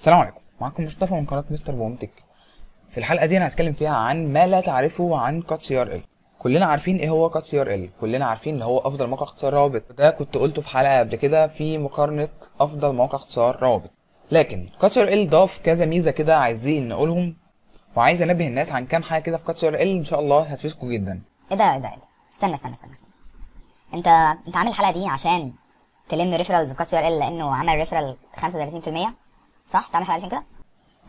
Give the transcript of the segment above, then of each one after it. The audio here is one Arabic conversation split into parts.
السلام عليكم معكم مصطفى من قناه مستر بومتك في الحلقه دي انا هتكلم فيها عن ما لا تعرفه عن كات سي ار ال كلنا عارفين ايه هو كات سي ار ال كلنا عارفين ان هو افضل موقع اختصار روابط ده كنت قلته في حلقه قبل كده في مقارنه افضل موقع اختصار روابط لكن كات سي ار ال ضاف كذا ميزه كده عايزين نقولهم وعايز انبه الناس عن كام حاجه كده في كات سي ار ال ان شاء الله هتفيدكم جدا ايه ده ايه ده إيه استنى استنى استنى, استنى. انت انت عامل الحلقه دي عشان تلم ريفرالز في كات سي ار ال لانه عمل ريفرال 35% صح تعمل حلقه عشان كده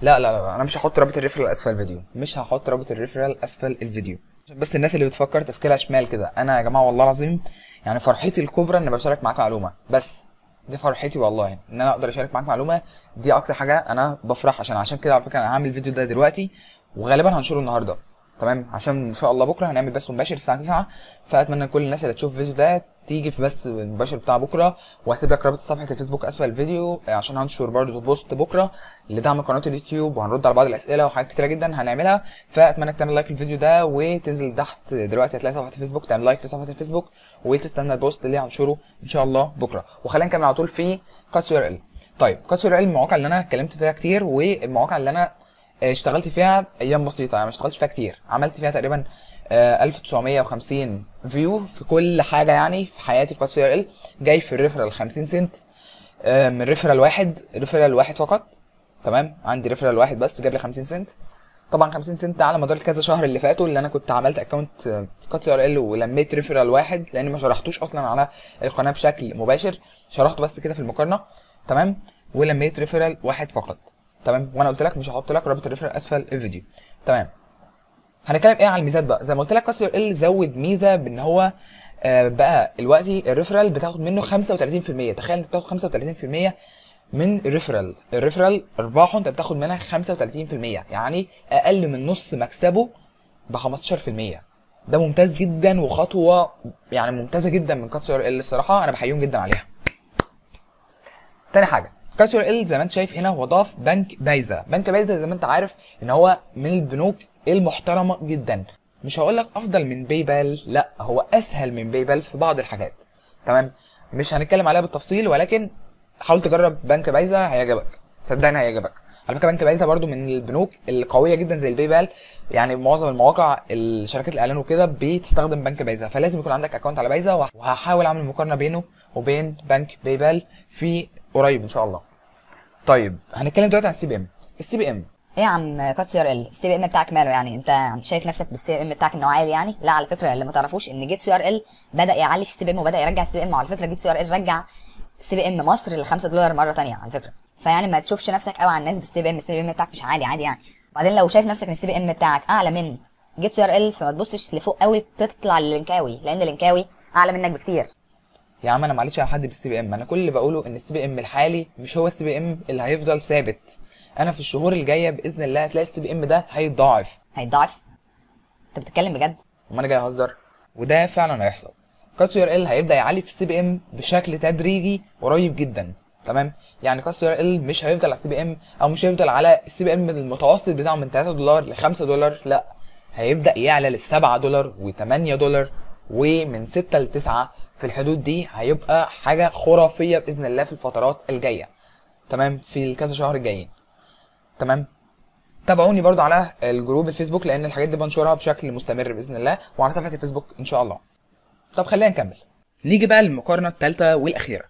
لا لا لا انا مش هحط رابط الريفرال اسفل الفيديو مش هحط رابط الريفرال اسفل الفيديو بس الناس اللي بتفكر تفكيرها شمال كده انا يا جماعه والله العظيم يعني فرحتي الكبرى اني بشارك معاك معلومه بس دي فرحتي والله ان انا اقدر اشارك معاك معلومه دي اكتر حاجه انا بفرح عشان عشان كده على فكره انا هعمل الفيديو ده دلوقتي وغالبا هنشره النهارده تمام عشان ان شاء الله بكره هنعمل بث مباشر الساعه 9 فاتمنى كل الناس اللي تشوف الفيديو ده تيجي في بث المباشر بتاع بكره وهسيب لك رابط صفحه الفيسبوك اسفل الفيديو آه، عشان هنشر برده بوست بكره لدعم قناه اليوتيوب وهنرد على بعض الاسئله وحاجات كتيره جدا هنعملها فاتمنى انك تعمل لايك للفيديو ده وتنزل تحت دلوقتي هتلاقي صفحه الفيسبوك تعمل لايك لصفحه الفيسبوك وتستنى البوست اللي هنشره ان شاء الله بكره وخلينا نكمل على طول في ال طيب كاتسو ال المواقع اللي انا اتكلمت فيها كتير والمواقع اللي انا اشتغلت فيها ايام بسيطه يعني ما اشتغلتش فيها كتير عملت فيها تقريبا 1950 آه، فيو في كل حاجه يعني في حياتي في قصه ال جاي في الريفرال 50 سنت آه، من ريفرال واحد ريفرال واحد فقط تمام عندي ريفرال واحد بس جاب لي 50 سنت طبعا 50 سنت ده على مدار كذا شهر اللي فاتوا اللي انا كنت عملت اكونت كات ار ال ولميت ريفرال واحد لاني ما شرحتوش اصلا على القناه بشكل مباشر شرحته بس كده في المقارنه تمام ولميت ريفرال واحد فقط تمام وانا قلت لك مش هحط لك رابط الريفرنس اسفل الفيديو تمام هنتكلم ايه على الميزات بقى زي ما قلت لك كاستر ال زود ميزه بان هو آه بقى دلوقتي الريفرال بتاخد منه 35% تخيل انت بتاخد 35% من الريفرال الريفرال ارباحه انت بتاخد منها 35% يعني اقل من نص مكسبه ب 15% ده ممتاز جدا وخطوه يعني ممتازه جدا من كاستر ال الصراحه انا بحييهم جدا عليها تاني حاجه كاسيو ال زي ما انت شايف هنا هو ضاف بنك بايزا بنك بايزا زي ما انت عارف ان هو من البنوك المحترمه جدا مش هقول لك افضل من باي بال لا هو اسهل من باي بال في بعض الحاجات تمام مش هنتكلم عليها بالتفصيل ولكن حاول تجرب بنك بايزا هيعجبك صدقني هيعجبك على فكره بنك بايزا برضو من البنوك القويه جدا زي الباي بال يعني معظم المواقع الشركات الاعلان وكده بتستخدم بنك بايزا فلازم يكون عندك اكونت على بايزا وهحاول اعمل مقارنه بينه وبين بنك باي بال في قريب ان شاء الله طيب هنتكلم دلوقتي عن السي بي ام السي بي ام ايه يا عم كاتسو ار ال السي بي ام بتاعك ماله يعني انت شايف نفسك بالسي بي ام بتاعك انه عالي يعني لا على فكره اللي ما تعرفوش ان جيت سي ار ال بدا يعلي في السي بي ام وبدا يرجع السي بي ام وعلى فكره جيت سي ار ال رجع سي بي ام مصر ل 5 دولار مره ثانيه على فكره فيعني ما تشوفش نفسك قوي على الناس بالسي بي ام السي بي ام بتاعك مش عالي عادي يعني وبعدين لو شايف نفسك ان السي بي ام بتاعك اعلى من جيت سي ار ال فما تبصش لفوق قوي تطلع للينكاوي لان اللينكاوي اعلى منك بكتير يا عم انا معلش على حد بالسي بي ام انا كل اللي بقوله ان السي بي ام الحالي مش هو السي بي ام اللي هيفضل ثابت انا في الشهور الجايه باذن الله هتلاقي السي بي ام ده هيتضاعف هيتضاعف انت بتتكلم بجد امال انا جاي اهزر وده فعلا هيحصل كاتسو ال هيبدا يعلي في السي بي ام بشكل تدريجي قريب جدا تمام يعني كاستر ال مش هيفضل على السي بي ام او مش هيفضل على السي بي ام المتوسط بتاعه من 3 دولار ل 5 دولار لا هيبدا يعلى ل 7 دولار و8 دولار ومن 6 ل 9 في الحدود دي هيبقى حاجه خرافيه باذن الله في الفترات الجايه تمام في الكذا شهر الجايين تمام تابعوني برضو على الجروب الفيسبوك لان الحاجات دي بنشرها بشكل مستمر باذن الله وعلى صفحه الفيسبوك ان شاء الله طب خلينا نكمل نيجي بقى للمقارنه الثالثه والاخيره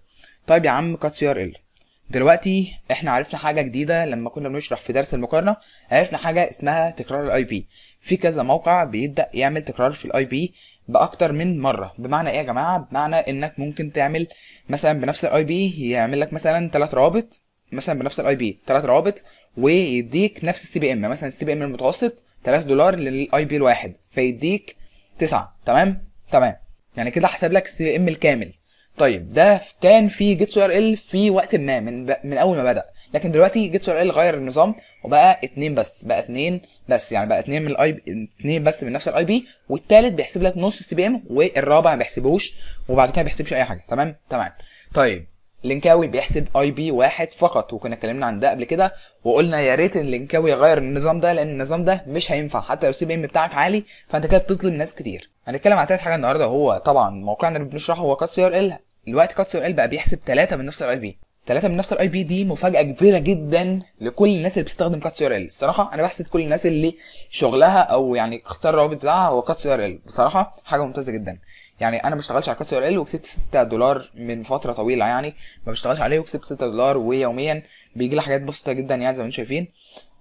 طيب يا عم كات سي ار ال دلوقتي احنا عرفنا حاجه جديده لما كنا بنشرح في درس المقارنه عرفنا حاجه اسمها تكرار الاي بي في كذا موقع بيبدا يعمل تكرار في الاي بي باكتر من مره بمعنى ايه يا جماعه بمعنى انك ممكن تعمل مثلا بنفس الاي بي يعمل لك مثلا ثلاث روابط مثلا بنفس الاي بي ثلاث روابط ويديك نفس السي بي ام مثلا السي بي ام المتوسط 3 دولار للاي بي الواحد فيديك 9 تمام تمام يعني كده حسب لك السي بي ام الكامل طيب ده كان في جيتس ار ال في وقت ما من من اول ما بدا لكن دلوقتي جيتسو ال غير النظام وبقى اتنين بس بقى اتنين بس يعني بقى اتنين من الاي اتنين بس من نفس الاي بي والتالت بيحسب لك نص السي بي ام والرابع ما بيحسبوش وبعد كده ما بيحسبش اي حاجه تمام تمام طيب لينكاوي بيحسب اي بي واحد فقط وكنا اتكلمنا عن ده قبل كده وقلنا يا ريت ان لينكاوي يغير النظام ده لان النظام ده مش هينفع حتى لو السي بي ام بتاعك عالي فانت كده بتظلم ناس كتير هنتكلم عن تالت حاجه النهارده هو طبعا موقعنا اللي بنشرحه هو كات سي ار ال دلوقتي كات سي ار ال بقى بيحسب ثلاثه من نفس الاي بي ثلاثة من نفس الاي بي دي مفاجأة كبيرة جدا لكل الناس اللي بتستخدم كاتس يور ار ال الصراحة انا بحسد كل الناس اللي شغلها او يعني اختيار الروابط بتاعها هو كاتس يور ار ال بصراحة حاجة ممتازة جدا يعني انا ما اشتغلتش على كاتس يور ار ال وكسبت 6 دولار من فترة طويلة يعني ما بشتغلش عليه وكسبت 6 دولار ويوميا بيجي لي حاجات بسيطة جدا يعني زي ما انتم شايفين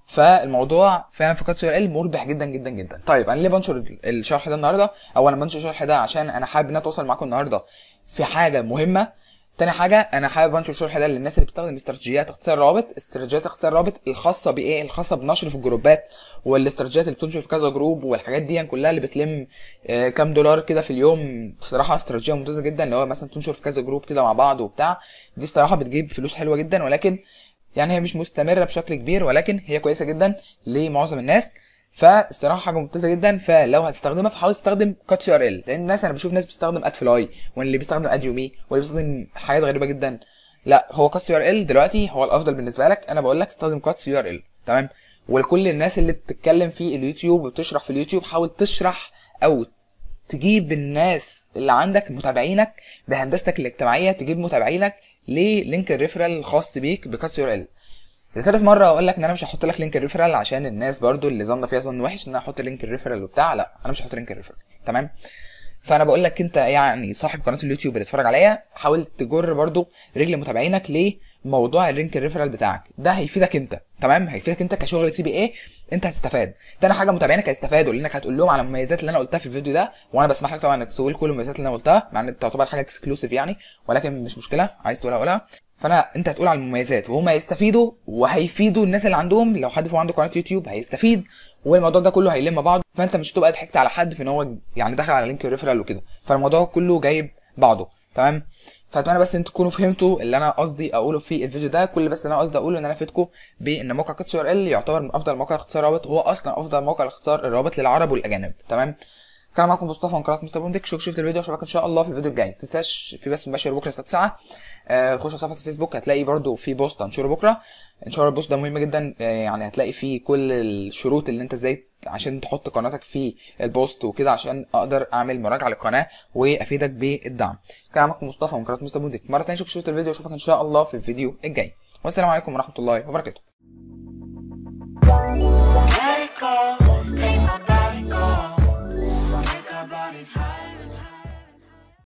فالموضوع فعلا في كاتس يور ال مربح جدا جدا جدا طيب انا ليه بنشر الشرح ده النهارده او انا بنشر الشرح ده عشان انا حابب ان انا اتواصل معاكم النهارده في حاجه مهمه تاني حاجه انا حابب انشر شرح ده للناس اللي بتستخدم استراتيجيات اختصار روابط استراتيجيات اختصار روابط الخاصه بايه الخاصه بنشر في الجروبات والاستراتيجيات اللي بتنشر في كذا جروب والحاجات دي يعني كلها اللي بتلم آه، كام دولار كده في اليوم بصراحه استراتيجيه ممتازه جدا اللي هو مثلا تنشر في كذا جروب كده مع بعض وبتاع دي الصراحه بتجيب فلوس حلوه جدا ولكن يعني هي مش مستمره بشكل كبير ولكن هي كويسه جدا لمعظم الناس فالصراحه حاجه ممتازه جدا فلو هتستخدمها فحاول تستخدم كاتش ار ال لان الناس انا بشوف ناس بتستخدم اد فلاي واللي بيستخدم اد يومي واللي بيستخدم حاجات غريبه جدا لا هو كاتش سي ار ال دلوقتي هو الافضل بالنسبه لك انا بقول لك استخدم كاتش سي ار ال تمام ولكل الناس اللي بتتكلم في اليوتيوب وبتشرح في اليوتيوب حاول تشرح او تجيب الناس اللي عندك متابعينك بهندستك الاجتماعيه تجيب متابعينك للينك الريفرال الخاص بيك بكاتش سي ار ال لثالث مره اقول لك ان انا مش هحط لك لينك الريفرال عشان الناس برضو اللي ظن فيها ظن وحش ان انا احط لينك الريفرال وبتاع لا انا مش هحط لينك الريفرال تمام فانا بقول لك انت يعني صاحب قناه اليوتيوب اللي اتفرج عليا حاول تجر برضو رجل متابعينك لموضوع اللينك الريفرال بتاعك ده هيفيدك انت تمام هيفيدك انت كشغل سي بي اي انت هتستفاد تاني حاجه متابعينك هيستفادوا لانك هتقول لهم على المميزات اللي انا قلتها في الفيديو ده وانا بسمح لك طبعا انك تقول كل المميزات اللي انا قلتها مع ان تعتبر حاجه اكسكلوسيف يعني ولكن مش مشكله عايز تقولها قولها فانا انت هتقول على المميزات وهما هيستفيدوا وهيفيدوا الناس اللي عندهم لو حد فيهم عنده قناه يوتيوب هيستفيد والموضوع ده كله هيلم بعض فانت مش هتبقى ضحكت على حد في ان هو يعني دخل على لينك ريفرال وكده فالموضوع كله جايب بعضه تمام فاتمنى بس ان تكونوا فهمتوا اللي انا قصدي اقوله في الفيديو ده كل بس اللي انا قصدي اقوله ان انا فدتكم بان موقع كاتش ار ال يعتبر من افضل مواقع اختصار روابط هو اصلا افضل موقع لاختصار الروابط للعرب والاجانب تمام كان معكم مصطفى من قناه مستر بوندك شوف شفت الفيديو اشوفك ان شاء الله في الفيديو الجاي تنساش في بس مباشر بكره الساعه 9 آه، خش على صفحه الفيسبوك هتلاقي برده في بوست انشره بكره الله البوست ده مهم جدا آه، يعني هتلاقي فيه كل الشروط اللي انت ازاي عشان تحط قناتك في البوست وكده عشان اقدر اعمل مراجعه للقناه وافيدك بالدعم كان معاكم مصطفى من قناه مستر بوديك مره ثانيه شوف شروط الفيديو واشوفك ان شاء الله في الفيديو الجاي والسلام عليكم ورحمه الله وبركاته